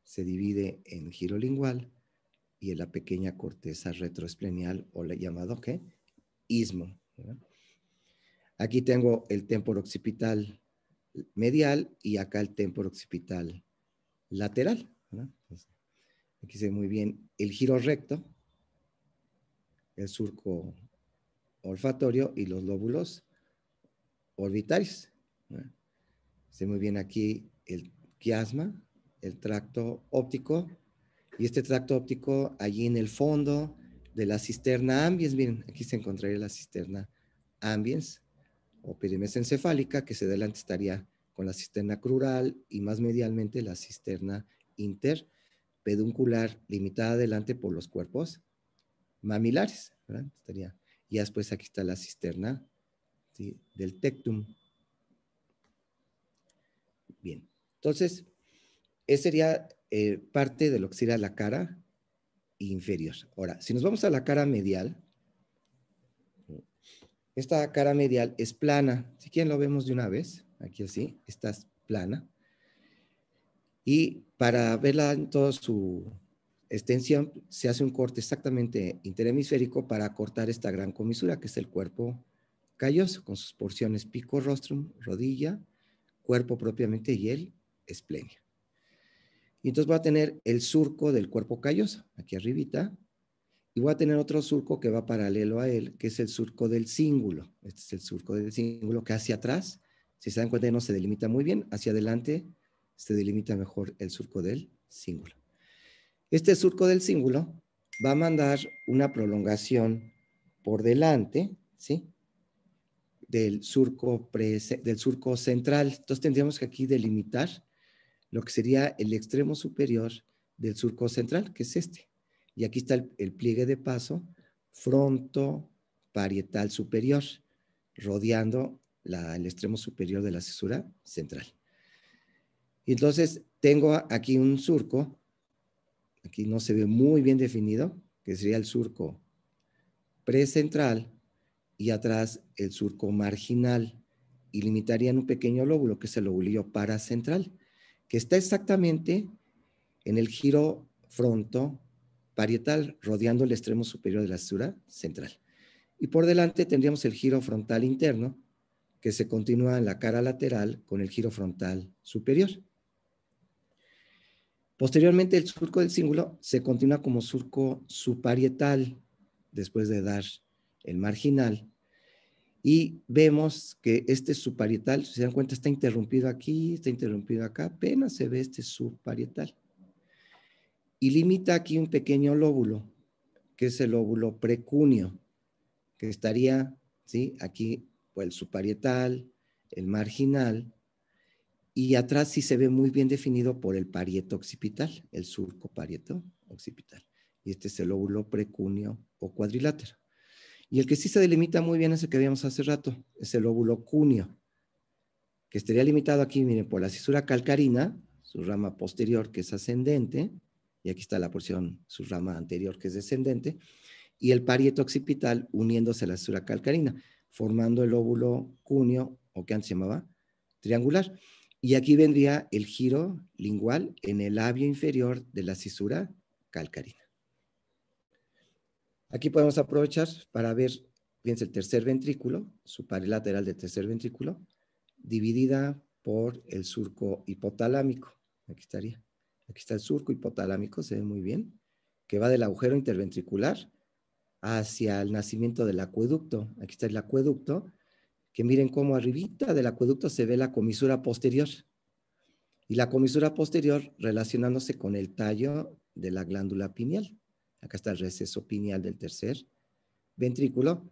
Se divide en giro lingual y en la pequeña corteza retroesplenial o llamado ¿qué? Istmo. Aquí tengo el occipital medial y acá el occipital lateral. aquí se ve muy bien el giro recto, el surco olfatorio y los lóbulos orbitarios. ¿no? Se muy bien aquí el quiasma, el tracto óptico, y este tracto óptico allí en el fondo de la cisterna ambiens, miren, aquí se encontraría la cisterna ambiens o pirimes encefálica, que se adelante estaría con la cisterna crural y más medialmente la cisterna interpeduncular limitada adelante por los cuerpos mamilares, Estaría y después aquí está la cisterna del tectum. Bien, entonces, esa sería eh, parte de lo que sería la cara inferior. Ahora, si nos vamos a la cara medial, esta cara medial es plana. Si quieren lo vemos de una vez, aquí así, esta es plana. Y para verla en todo su extensión se hace un corte exactamente interhemisférico para cortar esta gran comisura que es el cuerpo calloso con sus porciones pico, rostrum, rodilla, cuerpo propiamente y el esplenio. Y entonces va a tener el surco del cuerpo calloso, aquí arribita, y voy a tener otro surco que va paralelo a él, que es el surco del cíngulo. Este es el surco del cíngulo que hacia atrás, si se dan cuenta, no se delimita muy bien, hacia adelante se delimita mejor el surco del cíngulo. Este surco del cíngulo va a mandar una prolongación por delante, ¿sí? Del surco, del surco central. Entonces tendríamos que aquí delimitar lo que sería el extremo superior del surco central, que es este. Y aquí está el, pliegue de paso fronto parietal superior, rodeando el extremo superior de la cesura central. Y entonces tengo aquí un surco aquí no se ve muy bien definido, que sería el surco precentral y atrás el surco marginal y limitarían un pequeño lóbulo que es el para paracentral, que está exactamente en el giro fronto parietal rodeando el extremo superior de la cintura central. Y por delante tendríamos el giro frontal interno que se continúa en la cara lateral con el giro frontal superior. Posteriormente, el surco del cíngulo se continúa como surco suparietal después de dar el marginal. Y vemos que este suparietal si se dan cuenta, está interrumpido aquí, está interrumpido acá, apenas se ve este suparietal Y limita aquí un pequeño lóbulo, que es el lóbulo precunio, que estaría, ¿sí? Aquí, pues, el suparietal el marginal, y atrás sí se ve muy bien definido por el parieto occipital, el surco parieto occipital. Y este es el óvulo precunio o cuadrilátero. Y el que sí se delimita muy bien es el que habíamos hace rato, es el óvulo cunio, que estaría limitado aquí, miren, por la cisura calcarina, su rama posterior que es ascendente, y aquí está la porción, su rama anterior que es descendente, y el parieto occipital uniéndose a la cisura calcarina, formando el óvulo cunio, o que antes se llamaba triangular. Y aquí vendría el giro lingual en el labio inferior de la cisura calcarina. Aquí podemos aprovechar para ver, fíjense, el tercer ventrículo, su pared lateral del tercer ventrículo, dividida por el surco hipotalámico. Aquí estaría. Aquí está el surco hipotalámico, se ve muy bien, que va del agujero interventricular hacia el nacimiento del acueducto. Aquí está el acueducto que miren cómo arribita del acueducto se ve la comisura posterior. Y la comisura posterior relacionándose con el tallo de la glándula pineal. Acá está el receso pineal del tercer ventrículo.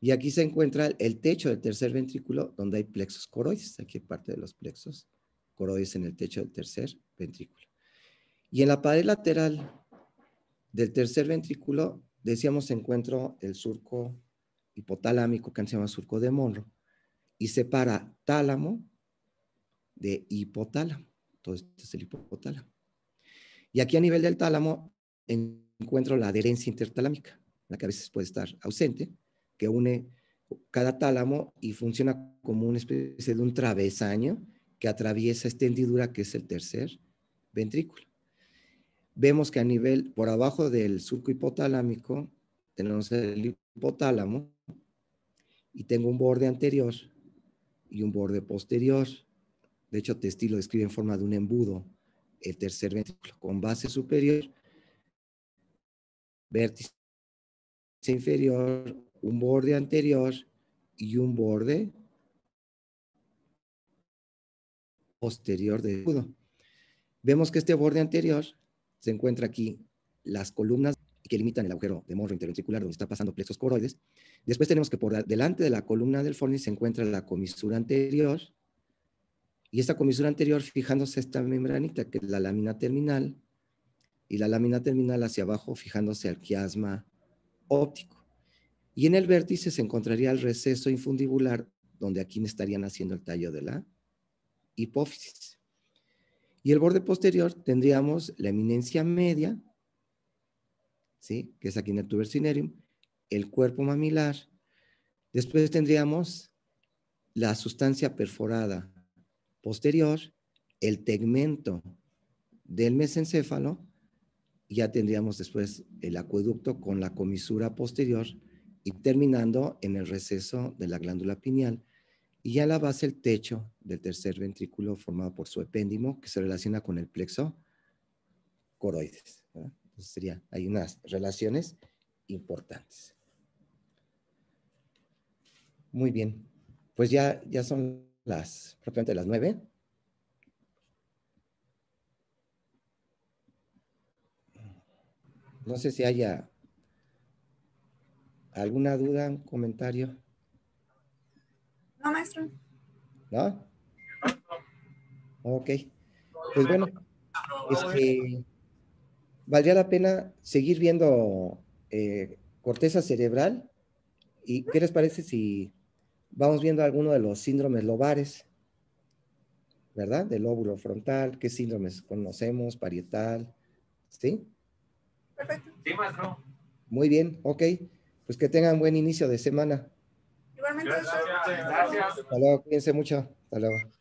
Y aquí se encuentra el techo del tercer ventrículo, donde hay plexos coroides. Aquí hay parte de los plexos coroides en el techo del tercer ventrículo. Y en la pared lateral del tercer ventrículo, decíamos, se encuentra el surco hipotalámico, que se llama surco de monro y separa tálamo de hipotálamo. Todo este es el hipotálamo. Y aquí a nivel del tálamo encuentro la adherencia intertalámica, la que a veces puede estar ausente, que une cada tálamo y funciona como una especie de un travesaño que atraviesa esta hendidura que es el tercer ventrículo. Vemos que a nivel por abajo del surco hipotalámico tenemos el hipotálamo y tengo un borde anterior y un borde posterior. De hecho, este lo describe en forma de un embudo. El tercer ventrículo con base superior, vértice inferior, un borde anterior y un borde posterior del embudo. Vemos que este borde anterior se encuentra aquí las columnas que limitan el agujero de morro interventricular donde está pasando plexos coroides. Después tenemos que por delante de la columna del fornis se encuentra la comisura anterior, y esta comisura anterior, fijándose esta membranita, que es la lámina terminal, y la lámina terminal hacia abajo, fijándose al quiasma óptico. Y en el vértice se encontraría el receso infundibular, donde aquí estarían haciendo el tallo de la hipófisis. Y el borde posterior tendríamos la eminencia media, que es aquí en el tubercinerium, el cuerpo mamilar. Después tendríamos la sustancia perforada posterior, el tegmento del mesencéfalo, ya tendríamos después el acueducto con la comisura posterior y terminando en el receso de la glándula pineal. Y ya la base, el techo del tercer ventrículo formado por su epéndimo, que se relaciona con el plexo coroides. Pues, sería, hay unas relaciones importantes. Muy bien, pues ya, ya son las, propiamente las nueve. No sé si haya alguna duda, un comentario. No, maestro. ¿No? Ok. Pues bueno, este, valdría la pena seguir viendo eh, corteza cerebral. ¿Y qué les parece si vamos viendo alguno de los síndromes lobares? ¿Verdad? Del lóbulo frontal, ¿qué síndromes conocemos? Parietal, ¿sí? Perfecto. Sí, no. Muy bien, ok. Pues que tengan buen inicio de semana. Igualmente. Gracias. Gracias. Hasta luego, cuídense mucho. Hasta luego.